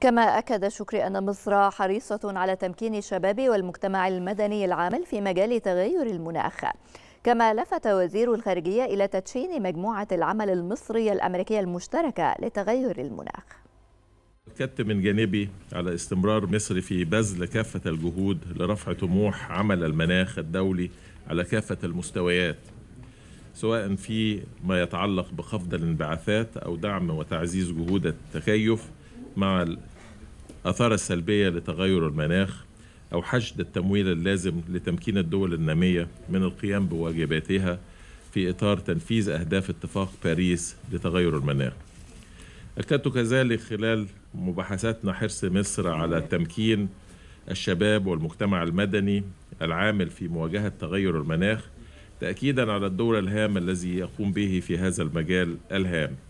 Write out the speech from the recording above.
كما أكد شكري أن مصر حريصة على تمكين الشباب والمجتمع المدني العامل في مجال تغير المناخ كما لفت وزير الخارجية إلى تدشين مجموعة العمل المصرية الأمريكية المشتركة لتغير المناخ أكدت من جانبي على استمرار مصر في بذل كافة الجهود لرفع طموح عمل المناخ الدولي على كافة المستويات سواء في ما يتعلق بخفض الانبعاثات أو دعم وتعزيز جهود التكيف مع الآثار السلبية لتغير المناخ أو حشد التمويل اللازم لتمكين الدول النامية من القيام بواجباتها في إطار تنفيذ أهداف اتفاق باريس لتغير المناخ أكدت كذلك خلال مباحثاتنا حرص مصر على تمكين الشباب والمجتمع المدني العامل في مواجهة تغير المناخ تأكيدا على الدور الهام الذي يقوم به في هذا المجال الهام